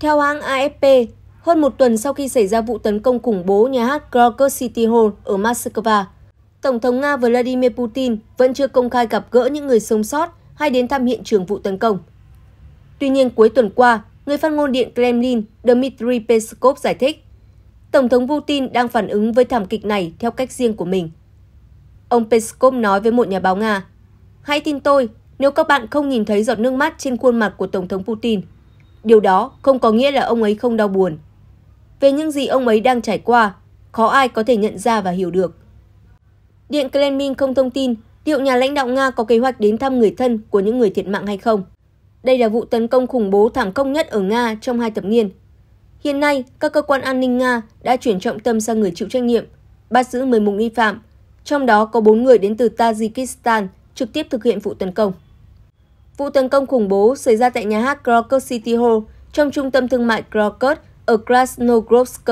Theo hãng AFP, hơn một tuần sau khi xảy ra vụ tấn công khủng bố nhà hát Krokus City Hall ở Moscow, Tổng thống Nga Vladimir Putin vẫn chưa công khai gặp gỡ những người sống sót hay đến thăm hiện trường vụ tấn công. Tuy nhiên, cuối tuần qua, người phát ngôn Điện Kremlin Dmitry Peskov giải thích, Tổng thống Putin đang phản ứng với thảm kịch này theo cách riêng của mình. Ông Peskov nói với một nhà báo Nga, Hãy tin tôi, nếu các bạn không nhìn thấy giọt nước mắt trên khuôn mặt của Tổng thống Putin – điều đó không có nghĩa là ông ấy không đau buồn. Về những gì ông ấy đang trải qua, khó ai có thể nhận ra và hiểu được. Điện Kremlin không thông tin liệu nhà lãnh đạo Nga có kế hoạch đến thăm người thân của những người thiệt mạng hay không. Đây là vụ tấn công khủng bố thảm công nhất ở Nga trong hai thập niên. Hiện nay, các cơ quan an ninh Nga đã chuyển trọng tâm sang người chịu trách nhiệm, bắt giữ 11 nghi phạm, trong đó có 4 người đến từ Tajikistan trực tiếp thực hiện vụ tấn công. Vụ tấn công khủng bố xảy ra tại nhà hát Krakow City Hall trong trung tâm thương mại Krakow ở Krasnogorsk,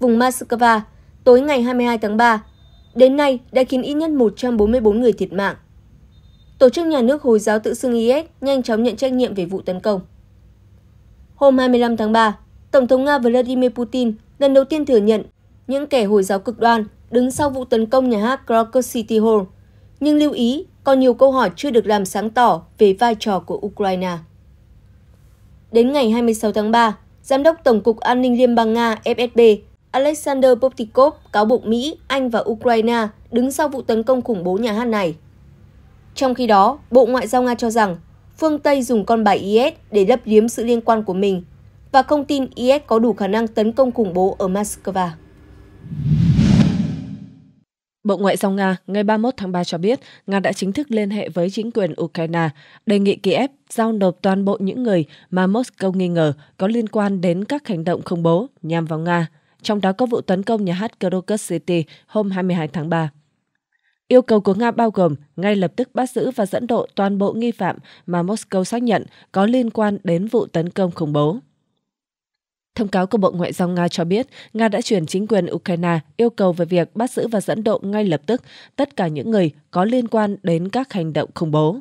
vùng Moscow, tối ngày 22 tháng 3, đến nay đã khiến ít nhất 144 người thiệt mạng. Tổ chức nhà nước Hồi giáo tự xưng IS nhanh chóng nhận trách nhiệm về vụ tấn công. Hôm 25 tháng 3, Tổng thống Nga Vladimir Putin lần đầu tiên thừa nhận những kẻ Hồi giáo cực đoan đứng sau vụ tấn công nhà hát Krakow City Hall, nhưng lưu ý còn nhiều câu hỏi chưa được làm sáng tỏ về vai trò của Ukraine. Đến ngày 26 tháng 3, Giám đốc Tổng cục An ninh Liên bang Nga FSB Alexander Poptikov cáo buộc Mỹ, Anh và Ukraine đứng sau vụ tấn công khủng bố nhà hát này. Trong khi đó, Bộ Ngoại giao Nga cho rằng phương Tây dùng con bài IS để lấp liếm sự liên quan của mình và không tin IS có đủ khả năng tấn công khủng bố ở Moscow. Bộ Ngoại giao Nga ngày 31 tháng 3 cho biết Nga đã chính thức liên hệ với chính quyền Ukraine, đề nghị Kiev giao nộp toàn bộ những người mà Moscow nghi ngờ có liên quan đến các hành động khủng bố nhằm vào Nga, trong đó có vụ tấn công nhà hát Crocus City hôm 22 tháng 3. Yêu cầu của Nga bao gồm ngay lập tức bắt giữ và dẫn độ toàn bộ nghi phạm mà Moscow xác nhận có liên quan đến vụ tấn công khủng bố. Thông cáo của Bộ Ngoại giao Nga cho biết, Nga đã chuyển chính quyền Ukraine yêu cầu về việc bắt giữ và dẫn độ ngay lập tức tất cả những người có liên quan đến các hành động khủng bố.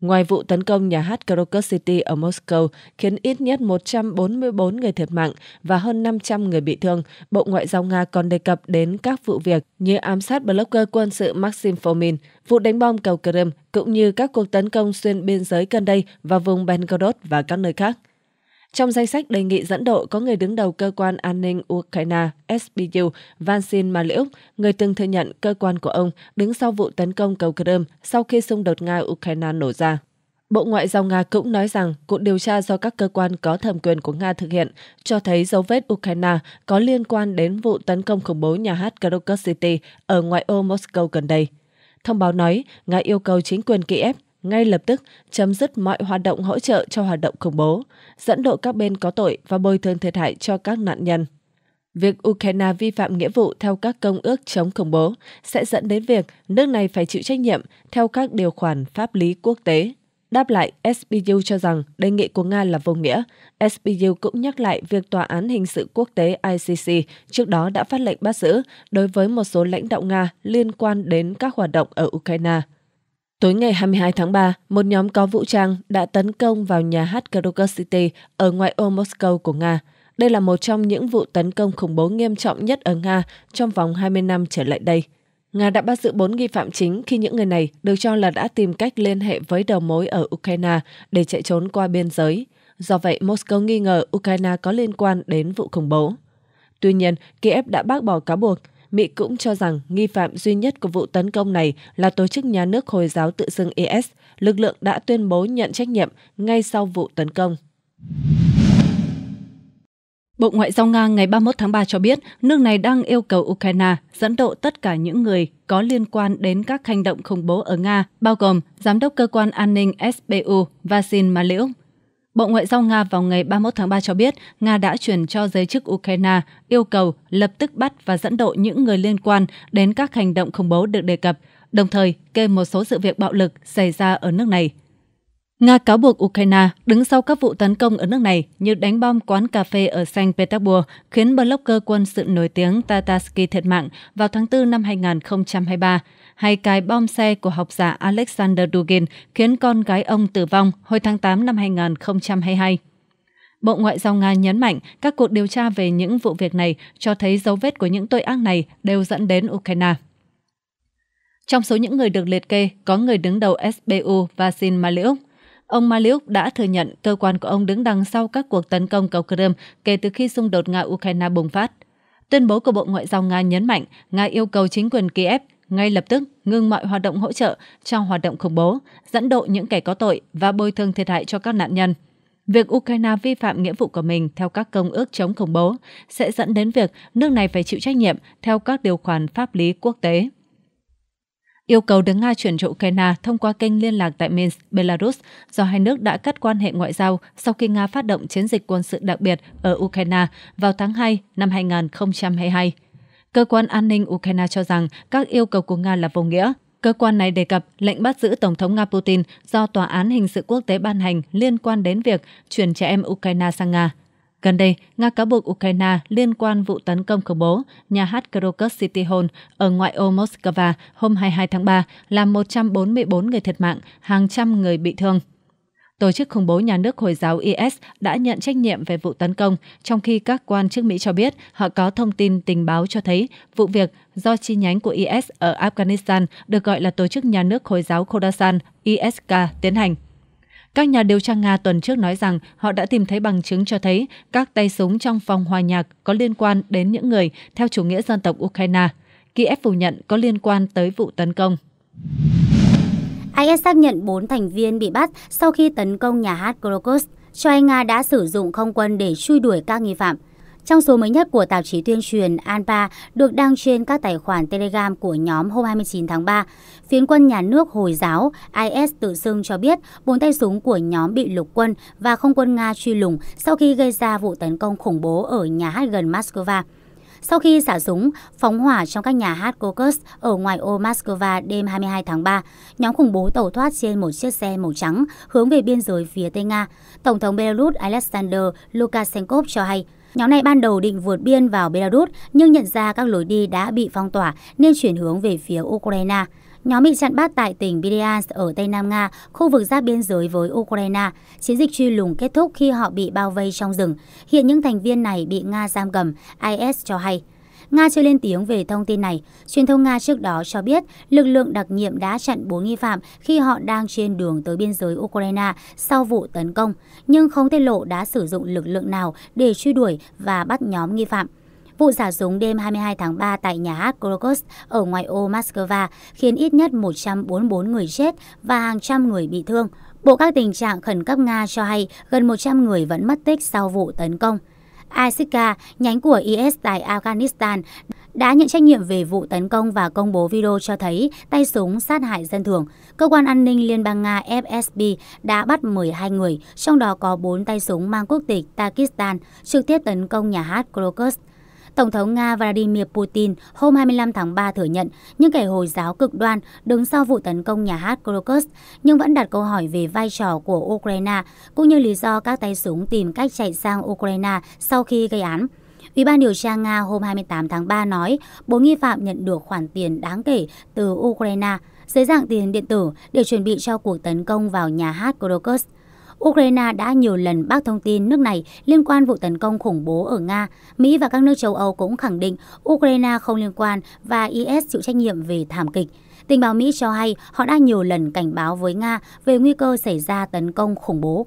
Ngoài vụ tấn công nhà hát Krokus City ở Moscow khiến ít nhất 144 người thiệt mạng và hơn 500 người bị thương, Bộ Ngoại giao Nga còn đề cập đến các vụ việc như ám sát blogger quân sự Maxim Fomin, vụ đánh bom cầu Crimea, cũng như các cuộc tấn công xuyên biên giới gần đây vào vùng Belgorod và các nơi khác. Trong danh sách đề nghị dẫn độ có người đứng đầu cơ quan an ninh Ukraine SBU Vansin Maliuk, người từng thừa nhận cơ quan của ông đứng sau vụ tấn công cầu Crimea sau khi xung đột Nga-Ukraine nổ ra. Bộ Ngoại giao Nga cũng nói rằng cuộc điều tra do các cơ quan có thẩm quyền của Nga thực hiện cho thấy dấu vết Ukraine có liên quan đến vụ tấn công khủng bố nhà hát Krakow City ở ngoại ô Moscow gần đây. Thông báo nói, Nga yêu cầu chính quyền Kiev ngay lập tức chấm dứt mọi hoạt động hỗ trợ cho hoạt động khủng bố, dẫn độ các bên có tội và bồi thường thiệt hại cho các nạn nhân. Việc Ukraine vi phạm nghĩa vụ theo các công ước chống khủng bố sẽ dẫn đến việc nước này phải chịu trách nhiệm theo các điều khoản pháp lý quốc tế. Đáp lại, SBU cho rằng đề nghị của Nga là vô nghĩa. SBU cũng nhắc lại việc Tòa án Hình sự Quốc tế ICC trước đó đã phát lệnh bắt giữ đối với một số lãnh đạo Nga liên quan đến các hoạt động ở Ukraine. Tối ngày 22 tháng 3, một nhóm có vũ trang đã tấn công vào nhà hát Krokov City ở ngoại ô Moscow của Nga. Đây là một trong những vụ tấn công khủng bố nghiêm trọng nhất ở Nga trong vòng 20 năm trở lại đây. Nga đã bắt giữ 4 nghi phạm chính khi những người này được cho là đã tìm cách liên hệ với đầu mối ở Ukraine để chạy trốn qua biên giới. Do vậy, Moscow nghi ngờ Ukraine có liên quan đến vụ khủng bố. Tuy nhiên, Kiev đã bác bỏ cáo buộc Mỹ cũng cho rằng nghi phạm duy nhất của vụ tấn công này là tổ chức nhà nước Hồi giáo tự xưng IS. Lực lượng đã tuyên bố nhận trách nhiệm ngay sau vụ tấn công. Bộ Ngoại giao Nga ngày 31 tháng 3 cho biết nước này đang yêu cầu Ukraine dẫn độ tất cả những người có liên quan đến các hành động khủng bố ở Nga, bao gồm Giám đốc Cơ quan An ninh SBU Vasin Maliuk, Bộ Ngoại giao Nga vào ngày 31 tháng 3 cho biết Nga đã chuyển cho giới chức Ukraine yêu cầu lập tức bắt và dẫn độ những người liên quan đến các hành động khủng bố được đề cập, đồng thời kê một số sự việc bạo lực xảy ra ở nước này. Nga cáo buộc Ukraine đứng sau các vụ tấn công ở nước này như đánh bom quán cà phê ở Saint Petersburg khiến blogger quân sự nổi tiếng Tatarsky thiệt mạng vào tháng 4 năm 2023, hay cái bom xe của học giả Alexander Dugin khiến con gái ông tử vong hồi tháng 8 năm 2022. Bộ Ngoại giao Nga nhấn mạnh các cuộc điều tra về những vụ việc này cho thấy dấu vết của những tội ác này đều dẫn đến Ukraine. Trong số những người được liệt kê, có người đứng đầu SBU Vasin Maliuk, Ông Maliuk đã thừa nhận cơ quan của ông đứng đằng sau các cuộc tấn công cầu Crimea kể từ khi xung đột Nga-Ukraine bùng phát. Tuyên bố của Bộ Ngoại giao Nga nhấn mạnh Nga yêu cầu chính quyền Kiev ngay lập tức ngừng mọi hoạt động hỗ trợ cho hoạt động khủng bố, dẫn độ những kẻ có tội và bồi thường thiệt hại cho các nạn nhân. Việc Ukraine vi phạm nghĩa vụ của mình theo các công ước chống khủng bố sẽ dẫn đến việc nước này phải chịu trách nhiệm theo các điều khoản pháp lý quốc tế yêu cầu được Nga chuyển cho Ukraine thông qua kênh liên lạc tại Minsk, Belarus, do hai nước đã cắt quan hệ ngoại giao sau khi Nga phát động chiến dịch quân sự đặc biệt ở Ukraine vào tháng 2 năm 2022. Cơ quan an ninh Ukraine cho rằng các yêu cầu của Nga là vô nghĩa. Cơ quan này đề cập lệnh bắt giữ Tổng thống Nga Putin do Tòa án Hình sự Quốc tế ban hành liên quan đến việc chuyển trẻ em Ukraine sang Nga. Gần đây, Nga cáo buộc Ukraine liên quan vụ tấn công khủng bố nhà hát Krokus City Hall ở ngoại ô Moscow hôm 22 tháng 3 làm 144 người thiệt mạng, hàng trăm người bị thương. Tổ chức khủng bố nhà nước Hồi giáo IS đã nhận trách nhiệm về vụ tấn công, trong khi các quan chức Mỹ cho biết họ có thông tin tình báo cho thấy vụ việc do chi nhánh của IS ở Afghanistan được gọi là Tổ chức Nhà nước Hồi giáo Khorasan ISK tiến hành. Các nhà điều tra Nga tuần trước nói rằng họ đã tìm thấy bằng chứng cho thấy các tay súng trong phòng hòa nhạc có liên quan đến những người theo chủ nghĩa dân tộc Ukraine. Kiev phủ nhận có liên quan tới vụ tấn công. IS xác nhận 4 thành viên bị bắt sau khi tấn công nhà hát Krokus. Cho Nga đã sử dụng không quân để truy đuổi các nghi phạm. Trong số mới nhất của tạp chí tuyên truyền ANPA được đăng trên các tài khoản Telegram của nhóm hôm 29 tháng 3, phiến quân nhà nước Hồi giáo IS tự xưng cho biết bốn tay súng của nhóm bị lục quân và không quân Nga truy lùng sau khi gây ra vụ tấn công khủng bố ở nhà hát gần Moscow. Sau khi xả súng, phóng hỏa trong các nhà hát Caucus ở ngoài ô Moscow đêm 22 tháng 3, nhóm khủng bố tẩu thoát trên một chiếc xe màu trắng hướng về biên giới phía Tây Nga. Tổng thống Belarus Alexander Lukashenko cho hay, Nhóm này ban đầu định vượt biên vào Belarus nhưng nhận ra các lối đi đã bị phong tỏa nên chuyển hướng về phía Ukraine. Nhóm bị chặn bắt tại tỉnh Bryansk ở Tây Nam Nga, khu vực giáp biên giới với Ukraine. Chiến dịch truy lùng kết thúc khi họ bị bao vây trong rừng. Hiện những thành viên này bị Nga giam cầm, IS cho hay. Nga chưa lên tiếng về thông tin này. Truyền thông Nga trước đó cho biết lực lượng đặc nhiệm đã chặn 4 nghi phạm khi họ đang trên đường tới biên giới Ukraine sau vụ tấn công, nhưng không tiết lộ đã sử dụng lực lượng nào để truy đuổi và bắt nhóm nghi phạm. Vụ xả súng đêm 22 tháng 3 tại nhà hát Krokos ở ngoại ô Moscow khiến ít nhất 144 người chết và hàng trăm người bị thương. Bộ các tình trạng khẩn cấp Nga cho hay gần 100 người vẫn mất tích sau vụ tấn công. ISICA, nhánh của IS tại Afghanistan, đã nhận trách nhiệm về vụ tấn công và công bố video cho thấy tay súng sát hại dân thường. Cơ quan an ninh Liên bang Nga FSB đã bắt 12 người, trong đó có 4 tay súng mang quốc tịch Takistan, trực tiếp tấn công nhà hát Krokus. Tổng thống Nga Vladimir Putin hôm 25 tháng 3 thừa nhận những kẻ Hồi giáo cực đoan đứng sau vụ tấn công nhà hát Krokus, nhưng vẫn đặt câu hỏi về vai trò của Ukraine cũng như lý do các tay súng tìm cách chạy sang Ukraine sau khi gây án. Ủy ban điều tra Nga hôm 28 tháng 3 nói, bốn nghi phạm nhận được khoản tiền đáng kể từ Ukraine dưới dạng tiền điện tử để chuẩn bị cho cuộc tấn công vào nhà hát Krokus. Ukraine đã nhiều lần bác thông tin nước này liên quan vụ tấn công khủng bố ở Nga. Mỹ và các nước châu Âu cũng khẳng định Ukraine không liên quan và IS chịu trách nhiệm về thảm kịch. Tình báo Mỹ cho hay họ đã nhiều lần cảnh báo với Nga về nguy cơ xảy ra tấn công khủng bố.